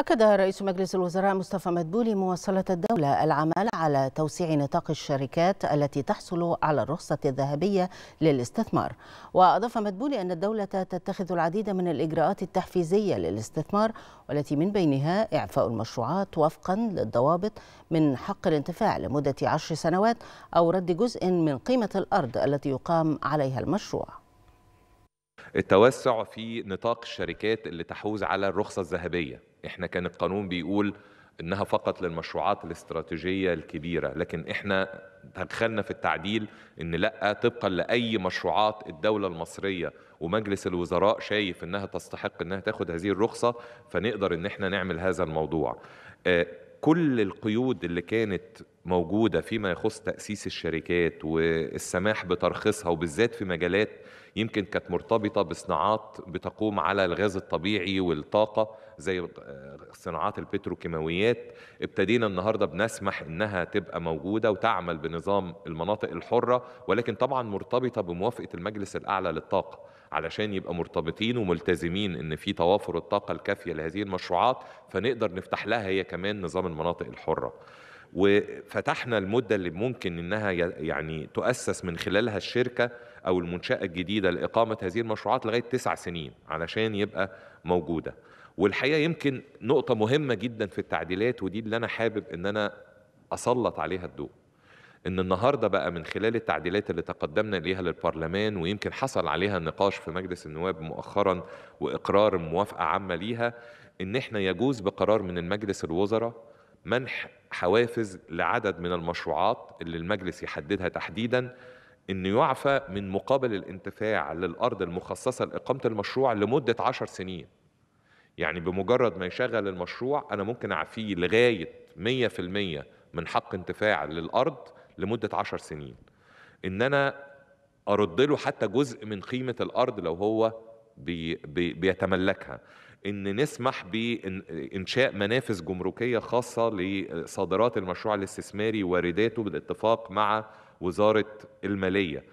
أكد رئيس مجلس الوزراء مصطفى مدبولي مواصلة الدولة العمل على توسيع نطاق الشركات التي تحصل على الرخصة الذهبية للاستثمار وأضاف مدبولي أن الدولة تتخذ العديد من الإجراءات التحفيزية للاستثمار والتي من بينها إعفاء المشروعات وفقا للضوابط من حق الانتفاع لمدة عشر سنوات أو رد جزء من قيمة الأرض التي يقام عليها المشروع التوسع في نطاق الشركات اللي تحوز على الرخصة الذهبية احنا كان القانون بيقول انها فقط للمشروعات الاستراتيجيه الكبيره لكن احنا دخلنا في التعديل ان لا طبقا لاي مشروعات الدوله المصريه ومجلس الوزراء شايف انها تستحق انها تاخد هذه الرخصه فنقدر ان احنا نعمل هذا الموضوع آه، كل القيود اللي كانت موجودة فيما يخص تأسيس الشركات والسماح بترخيصها وبالذات في مجالات يمكن كانت مرتبطة بصناعات بتقوم على الغاز الطبيعي والطاقة زي صناعات البتروكيماويات ابتدينا النهاردة بنسمح إنها تبقى موجودة وتعمل بنظام المناطق الحرة ولكن طبعا مرتبطة بموافقة المجلس الأعلى للطاقة علشان يبقى مرتبطين وملتزمين ان في توافر الطاقه الكافيه لهذه المشروعات فنقدر نفتح لها هي كمان نظام المناطق الحره وفتحنا المدة اللي ممكن إنها يعني تؤسس من خلالها الشركة أو المنشأة الجديدة لإقامة هذه المشروعات لغاية تسع سنين علشان يبقى موجودة والحقيقة يمكن نقطة مهمة جدا في التعديلات ودي اللي أنا حابب إن أنا أسلط عليها الضوء ان النهارده بقى من خلال التعديلات اللي تقدمنا اليها للبرلمان ويمكن حصل عليها نقاش في مجلس النواب مؤخرا واقرار موافقه عامه ليها ان احنا يجوز بقرار من المجلس الوزراء منح حوافز لعدد من المشروعات اللي المجلس يحددها تحديدا انه يعفى من مقابل الانتفاع للارض المخصصه لاقامه المشروع لمده عشر سنين يعني بمجرد ما يشغل المشروع انا ممكن اعفيه لغايه 100% من حق انتفاع للارض لمده عشر سنين ان انا ارد له حتى جزء من قيمه الارض لو هو بي بي بيتملكها ان نسمح بانشاء منافذ جمركيه خاصه لصادرات المشروع الاستثماري وارداته بالاتفاق مع وزاره الماليه